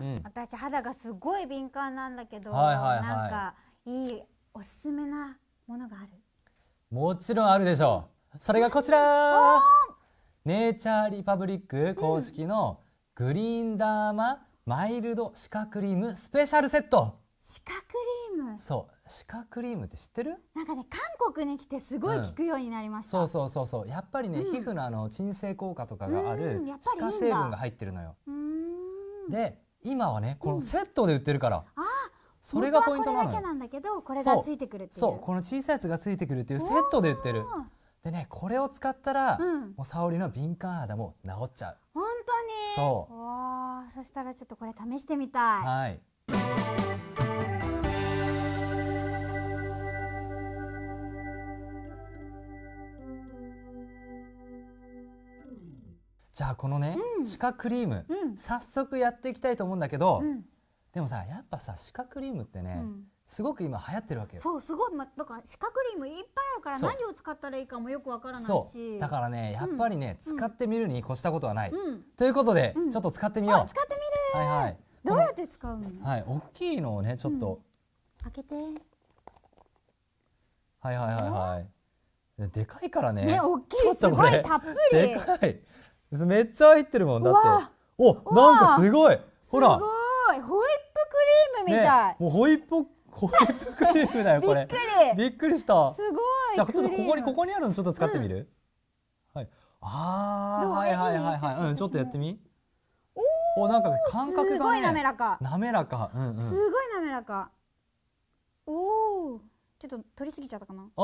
うん、私肌がすごい敏感なんだけど、はいはいはい、なんかいいおすすめなものがあるもちろんあるでしょうそれがこちらネイチャーリパブリック公式のグリーンダーママイルドシカクリームスペシャルセットシカクリームそうシカクリームって知ってるなんかね韓国に来てすごい効くようになりました、うん、そうそうそうそうやっぱりね、うん、皮膚のあの鎮静効果とかがある、うん、歯科成分が入ってるのよで今はねこのセットで売ってるから、うん、それがポイントなのよなんだけどこれがついてくるっていうそうこの小さいやつがついてくるっていうセットで売ってるでねこれを使ったら、うん、もう沙織の敏感肌も治っちゃう本当にそうそしたらちょっとこれ試してみたいはいじゃあこのね、うん、鹿クリーム、うん、早速やっていきたいと思うんだけど、うん、でもさやっぱさシカクリームってね、すごく今流行ってるわけよそうすごい、ま、だからシカクリームいっぱいあるから何を使ったらいいかもよくわからないしだからねやっぱりね、使ってみるに越したことはない、ということで、ちょっと使ってみよう使ってみるはいはいどうやって使うのはい大きいのをねちょっと、開けてはいはいはいはいでかいからねね大きいすごいたっぷりでかいめっちゃ入ってるもんだっておなんかすごいほらすごいホイップクリームみたい、ね、もうホイップホイップクリームだよこれびっくりしたすごいじゃあちょっとここにここにあるのちょっと使ってみる、うん、はいああはいはいはいはい、うん、ちょっとやってみおおなんか感覚が、ね、すごい滑らか滑らか、うんうん、すごい滑らかおおちょっと取りすぎちゃったかなあ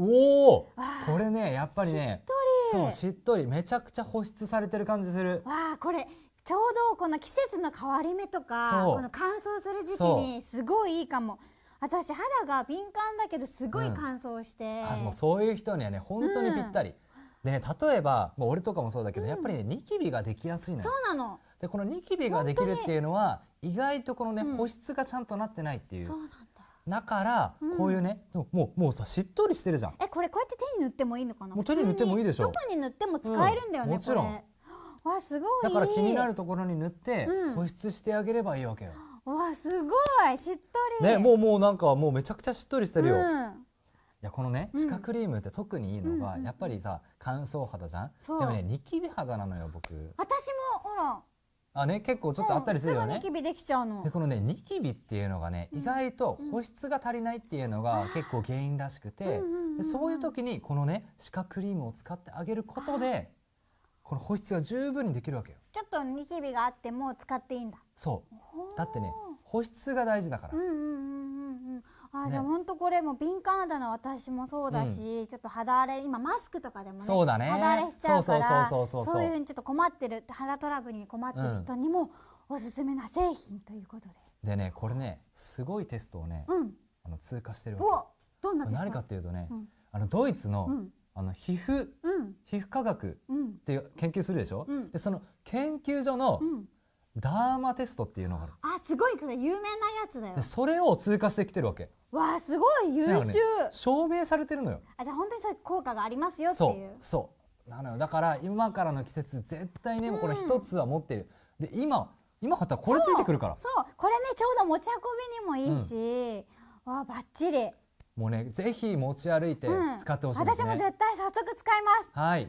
おおこれねやっぱりねそうしっとりめちゃくちゃ保湿されてる感じするわあこれちょうどこの季節の変わり目とかこの乾燥する時期にすごいいいかも私肌が敏感だけどすごい乾燥して、うん、あもうそういう人にはね本当にぴったり、うん、でね例えばもう俺とかもそうだけど、うん、やっぱりねニキビができやすいのよそうなのでこのニキビができるっていうのは意外とこのね、うん、保湿がちゃんとなってないっていうそうなんだだからこういうね、もうもうさしっとりしてるじゃんえこれこうやって塗ってもいいのかなもう手に塗ってもいいでしょどこに塗っても使えるんだよね、うん、もちろんわすごいだから気になるところに塗って保湿してあげればいいわけよ、うん、わすごいしっとりねもうもうなんかもうめちゃくちゃしっとりしてるよ、うんいやこのね歯科クリームって特にいいのが、やっぱりさ乾燥肌じゃんでもねニキビ肌なのよ僕私もほらあね、結構ちょっとあったりするよね。うん、ニキビできちゃうの。でこのねニキビっていうのがね、意外と保湿が足りないっていうのが結構原因らしくて、でそういう時にこのね歯科クリームを使ってあげることで。この保湿が十分にできるわけよちょっとニキビがあっても使っていいんだそうだってね保湿が大事だからうんうんうんうんうんあ、じゃあ本当これも敏感肌の私もそうだし、うん、ちょっと肌荒れ今マスクとかでもねそうだね肌荒れしちゃうからそうそそそそうううういうふうにちょっと困ってる肌トラブルに困ってる人にもおすすめな製品ということで、うん、でねこれねすごいテストをね、うん、あの通過してるわけどんな何かっていうとね、うん、あのドイツの、うん、あの皮膚、うん、皮膚科学っていう研究するでしょ、うん、でその研究所の、うんダーマテストっていうのがあるあすごいこれ有名なやつだよそれを通過してきてるわけわあすごい優秀、ね、証明されてるのよあじゃあ本当にそういう効果がありますよっていうそうなのよだから今からの季節絶対ね、これ一つは持ってるで今今買ったらこれついてくるからそうこれねちょうど持ち運びにもいいし、うん、わあバッチリもうねぜひ持ち歩いて使ってほしいですね、うん、私も絶対早速使いますはい